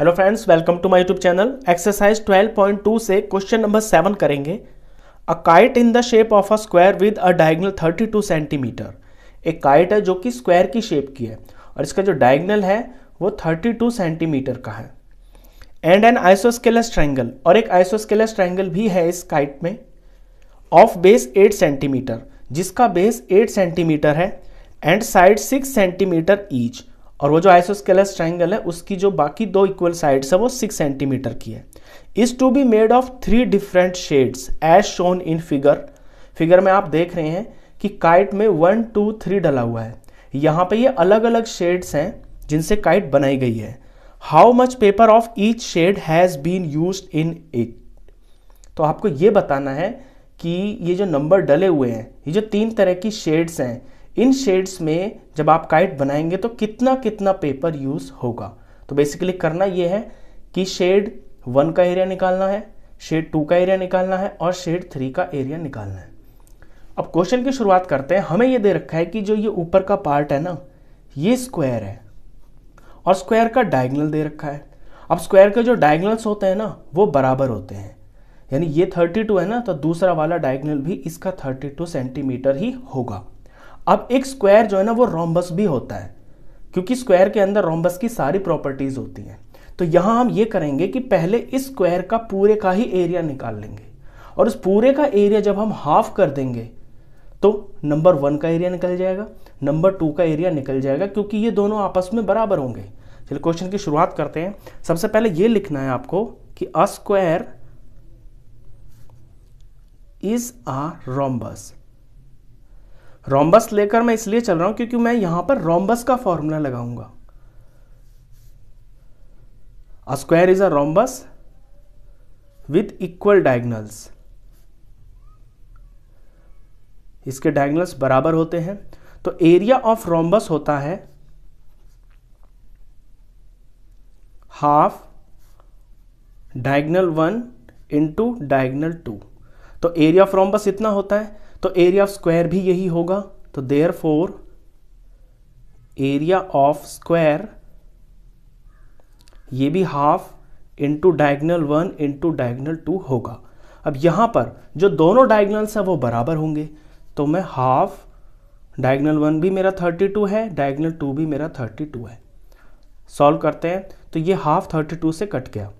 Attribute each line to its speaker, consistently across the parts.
Speaker 1: hello friends welcome to my YouTube channel exercise 12.2 से question number seven करेंगे a kite in the shape of a square with a diagonal 32 centimetre एक kite है जो कि square की shape की है और इसका जो डायगनल है वो 32 सेंटीमीटर का है एंड एन आइसोस्केलस ट्रायंगल और एक आइसोस्केलस ट्रायंगल भी है इस काइट में ऑफ बेस एट सेंटीमीटर जिसका बेस एट सेंटीमीटर है and side six centimetre each और वो जो आइसोस्केलस ट्राइंगल है उसकी जो बाकी दो इक्वल साइड्स है वो सिक्स सेंटीमीटर की है is to be made of three different shades as shown in figure figure में आप देख रहे हैं कि काइट में वन टू थ्री डला हुआ है यहाँ पे ये अलग अलग शेड्स हैं जिनसे काइट बनाई गई है how much paper of each shade has been use in it तो आपको ये बताना है कि ये जो नंबर डले हुए हैं ये जो तीन तरह की शेड्स हैं इन शेड्स में जब आप काइट बनाएंगे तो कितना कितना पेपर यूज़ होगा तो बेसिकली करना ये है कि शेड वन का एरिया निकालना है शेड टू का एरिया निकालना है और शेड थ्री का एरिया निकालना है अब क्वेश्चन की शुरुआत करते हैं हमें ये दे रखा है कि जो ये ऊपर का पार्ट है ना ये स्क्वायर है और स्क्वायर का डायगनल दे रखा है अब स्क्वायर के जो डायगनल्स होते हैं ना वो बराबर होते हैं यानी ये 32 है ना तो दूसरा वाला डायगनल भी इसका 32 सेंटीमीटर ही होगा अब एक स्क्वायर जो है ना वो रोम्बस भी होता है क्योंकि स्क्वायर के अंदर रोम्बस की सारी प्रॉपर्टीज होती हैं तो यहाँ हम ये करेंगे कि पहले इस स्क्वायर का पूरे का ही एरिया निकाल लेंगे और उस पूरे का एरिया जब हम हाफ कर देंगे तो नंबर वन का एरिया निकल जाएगा नंबर टू का एरिया निकल जाएगा क्योंकि ये दोनों आपस में बराबर होंगे चलिए क्वेश्चन की शुरुआत करते हैं सबसे पहले ये लिखना है आपको कि a square is a rhombus rhombus लेकर मैं इसलिए चल रहा हूं क्योंकि मैं यहां पर रोम्बस का फॉर्मूला लगाऊंगा a square is a rhombus with equal diagonals इसके डायगनल्स बराबर होते हैं तो एरिया ऑफ रोम्बस होता है half diagonal one into diagonal two तो एरिया ऑफ रोम्बस इतना होता है तो एरिया ऑफ स्क्वायर भी यही होगा तो therefore area of square ये भी half into diagonal one into diagonal two होगा अब यहां पर जो दोनों डायगनल्स हैं वो बराबर होंगे तो मैं हाफ डायगनल वन भी मेरा थर्टी टू है डायगनल टू भी मेरा थर्टी टू है सॉल्व करते हैं तो ये हाफ थर्टी टू से कट गया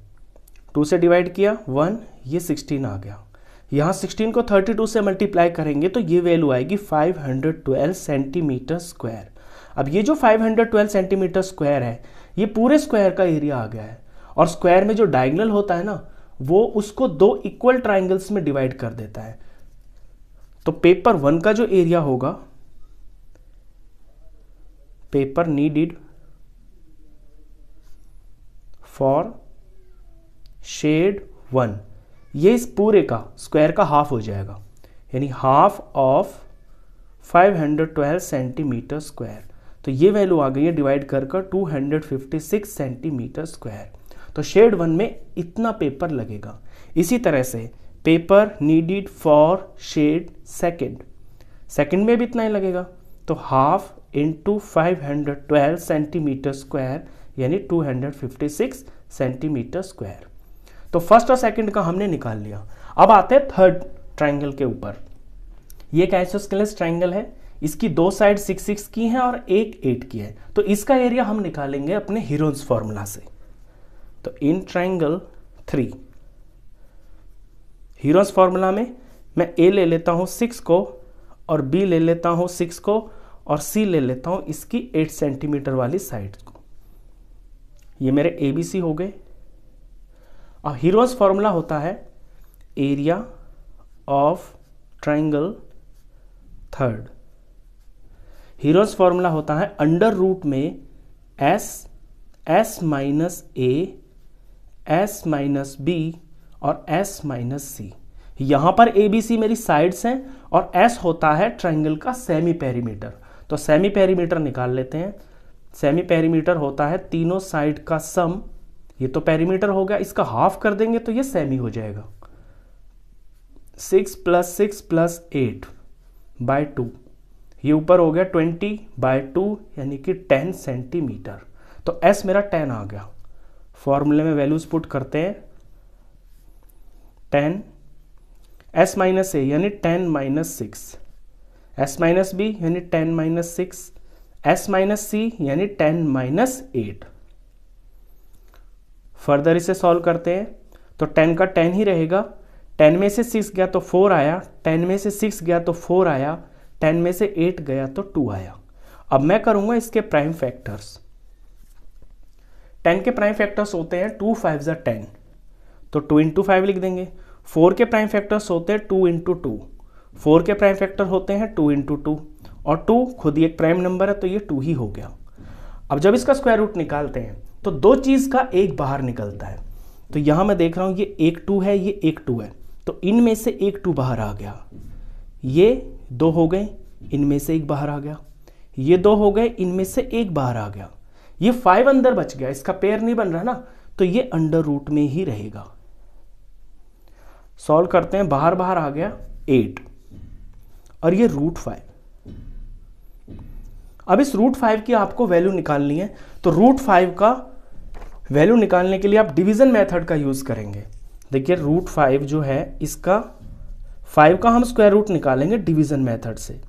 Speaker 1: टू से डिवाइड किया वन ये सिक्सटीन आ गया यहाँ 16 को 32 से मल्टीप्लाई करेंगे तो ये वैल्यू आएगी 512 सेंटीमीटर स्क्वायर अब ये जो 512 सेंटीमीटर स्क्वायर है ये पूरे स्क्वायर का एरिया आ गया है और स्क्वायर में जो डायगनल होता है ना वो उसको दो इक्वल ट्राइंगल्स में डिवाइड कर देता है तो पेपर वन का जो एरिया होगा paper needed for shade one ये इस पूरे का स्क्वायर का हाफ हो जाएगा यानी हाफ ऑफ 512 सेंटीमीटर स्क्वायर तो ये वैल्यू आ गई है डिवाइड कर कर टू सेंटीमीटर स्क्वायर तो शेड वन में इतना पेपर लगेगा इसी तरह से paper needed for shade second second में भी इतना ही लगेगा तो half into five centimetre square यानी 256 सेंटीमीटर स्क्वायर तो फर्स्ट और सेकंड का हमने निकाल लिया अब आते हैं थर्ड ट्राइंगल के ऊपर ये कैशोस्केलेस ट्राइंगल है इसकी दो साइड सिक्स सिक्स की हैं और एक एट की है तो इसका एरिया हम निकालेंगे अपने हीरोज फॉर्मूला से तो in triangle three Heron's formula में मैं ए ले लेता हूँ सिक्स को और बी ले लेता हूँ सिक्स को और सी ले लेता हूँ इसकी एट सेंटीमीटर वाली साइड को ये मेरे ए बी सी हो गए और हीरोज फॉर्मूला होता है area of triangle third Heron's formula होता है अंडर रूट में S S minus A S minus B और एस माइनस सी यहां पर ए बी सी मेरी साइड्स हैं और एस होता है ट्राइंगल का सेमी पेरीमीटर तो सेमी पेरीमीटर निकाल लेते हैं सेमी पेरीमीटर होता है तीनों साइड का सम ये तो पेरीमीटर हो गया इसका हाफ कर देंगे तो ये सेमी हो जाएगा six plus six plus eight by two ये ऊपर हो गया ट्वेंटी बाय टू यानी कि टेन सेंटीमीटर तो एस मेरा टेन आ गया फॉर्मूले में वैल्यूज पुट करते हैं टेन एस माइनस ए यानी ten minus six S minus B यानी ten minus six S minus C यानी टेन माइनस एट फर्दर इसे सॉल्व करते हैं तो टेन का टेन ही रहेगा टेन में से सिक्स गया तो फोर आया टेन में से सिक्स गया तो फोर आया टेन में से एट गया तो टू आया अब मैं करूंगा इसके प्राइम फैक्टर्स टेन के प्राइम फैक्टर्स होते हैं टू फाइव ज़ा टेन तो टू इंटू फाइव लिख देंगे फोर के प्राइम फैक्टर्स होते हैं टू इंटू टू फोर के प्राइम फैक्टर होते हैं टू इंटू टू और टू खुद ही एक प्राइम नंबर है तो ये टू ही हो गया अब जब इसका स्क्वायर रूट निकालते हैं तो दो चीज़ का एक बाहर निकलता है तो यहाँ मैं देख रहा हूँ ये एक टू है ये एक टू है तो इनमें से एक टू बाहर आ गया ये दो हो गए इनमें से एक बाहर आ गया ये दो हो गए इनमें से एक बाहर आ गया ये फाइव अंदर बच गया इसका पेयर नहीं बन रहा ना तो ये अंडर रूट में ही रहेगा सॉल्व करते हैं बाहर बाहर आ गया एट और ये रूट फाइव अब इस रूट फाइव की आपको वैल्यू निकालनी है तो रूट फाइव का वैल्यू निकालने के लिए आप डिवीजन मेथड का यूज़ करेंगे देखिए रूट फाइव जो है इसका फाइव का हम स्क्वायर रूट निकालेंगे डिवीजन मेथड से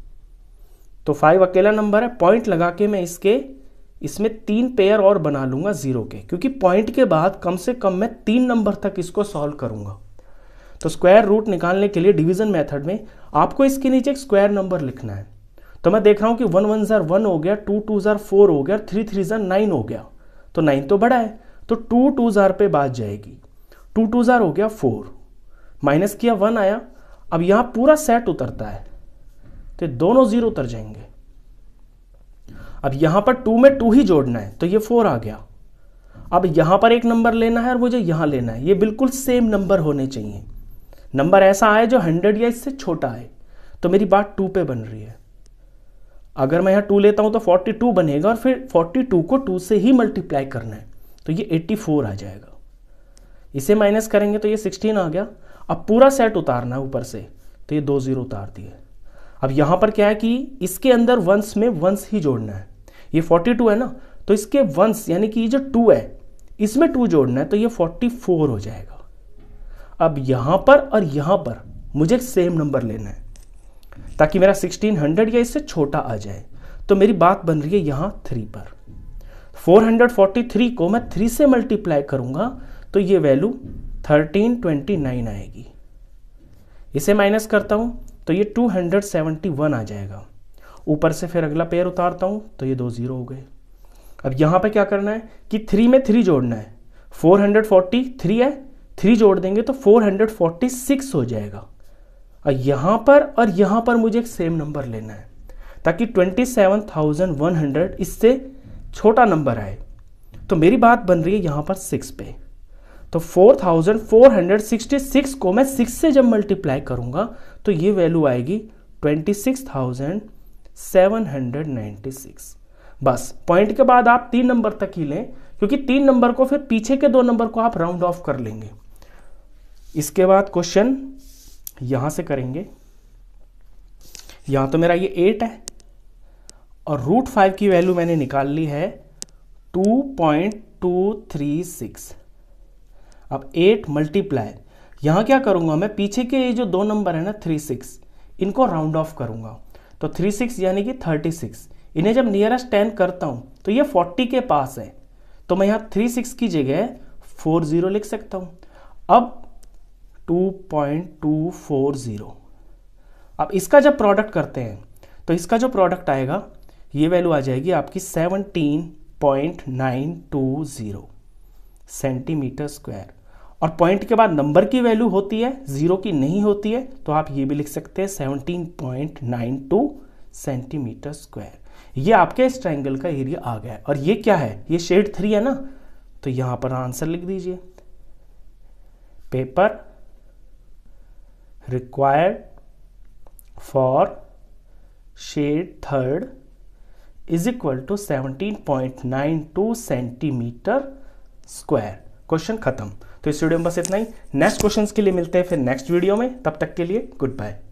Speaker 1: तो फाइव अकेला नंबर है पॉइंट लगा के मैं इसके इसमें तीन पेयर और बना लूंगा जीरो के क्योंकि पॉइंट के बाद कम से कम मैं तीन नंबर तक इसको सॉल्व करूंगा तो स्क्वायर रूट निकालने के लिए डिवीजन मेथड में आपको इसके नीचे एक स्क्वायर नंबर लिखना है तो मैं देख रहा हूँ कि वन वन ज़ार वन हो गया टू टू ज़ार फोर हो गया थ्री थ्री ज़ार नाइन हो गया तो नाइन तो बड़ा है तो टू टू ज़ार पे बात जाएगी टू टू ज़ार हो गया फोर माइनस किया वन आया अब यहाँ पूरा सेट उतरता है तो दोनों ज़ीरो उतर जाएंगे अब यहाँ पर टू में टू ही जोड़ना है तो ये फोर आ गया अब यहाँ पर एक नंबर लेना है और मुझे यहाँ लेना है ये बिल्कुल सेम नंबर होने चाहिए नंबर ऐसा आए जो हंड्रेड या इससे छोटा आए तो मेरी बात टू पे बन रही है अगर मैं यहाँ टू लेता हूँ तो फोर्टी टू बनेगा और फिर फोर्टी टू को टू से ही मल्टीप्लाई करना है तो ये एट्टी फोर आ जाएगा इसे माइनस करेंगे तो ये सिक्सटीन आ गया अब पूरा सेट उतारना है ऊपर से तो ये दो ज़ीरो उतार दिए अब यहाँ पर क्या है कि इसके अंदर वंस में वंस ही जोड़ना है ये फोर्टी टू है ना तो इसके वंस यानी कि ये जो टू है इसमें टू जोड़ना है तो ये फोर्टी फोर हो जाएगा अब यहाँ पर और यहाँ पर मुझे सेम नंबर लेना है ताकि मेरा 1600 या इससे छोटा आ जाए तो मेरी बात बन रही है यहाँ थ्री पर 443 को मैं थ्री से मल्टीप्लाई करूँगा तो ये वैल्यू 1329 आएगी इसे माइनस करता हूँ तो ये 271 आ जाएगा ऊपर से फिर अगला पेयर उतारता हूँ तो ये दो ज़ीरो हो गए अब यहाँ पे क्या करना है कि थ्री में थ्री जोड़ना है 443 है थ्री जोड़ देंगे तो 446 हो जाएगा यहाँ पर और यहाँ पर मुझे एक सेम नंबर लेना है ताकि 27,100 इससे छोटा नंबर आए तो मेरी बात बन रही है यहाँ पर सिक्स पे तो 4,466 को मैं सिक्स से जब मल्टीप्लाई करूँगा तो ये वैल्यू आएगी 26,796 बस पॉइंट के बाद आप तीन नंबर तक ही लें क्योंकि तीन नंबर को फिर पीछे के दो नंबर को आप राउंड ऑफ कर लेंगे इसके बाद क्वेश्चन यहां से करेंगे यहां तो मेरा ये एट है और रूट फाइव की वैल्यू मैंने निकाल ली है two point two three six अब एट मल्टीप्लाई यहां क्या करूंगा मैं पीछे के ये जो दो नंबर है ना थ्री सिक्स इनको राउंड ऑफ करूंगा तो थ्री सिक्स यानी कि थर्टी सिक्स इन्हें जब नियरेस्ट टेन करता हूं तो ये फोर्टी के पास है तो मैं यहां थ्री सिक्स की जगह फोर ज़ीरो लिख सकता हूं अब 2.240 अब इसका जब प्रोडक्ट करते हैं तो इसका जो प्रोडक्ट आएगा ये वैल्यू आ जाएगी आपकी 17.920 सेंटीमीटर स्क्वायर और पॉइंट के बाद नंबर की वैल्यू होती है ज़ीरो की नहीं होती है तो आप ये भी लिख सकते हैं 17.92 सेंटीमीटर स्क्वायर ये आपके इस ट्रायंगल का एरिया आ गया है और ये क्या है ये शेड थ्री है ना तो यहां पर आंसर लिख दीजिए paper required for shade third is equal to 17.92 centimetre square question खत्म तो इस वीडियो में बस इतना ही नेक्स्ट क्वेश्चंस के लिए मिलते हैं फिर नेक्स्ट वीडियो में तब तक के लिए गुड बाय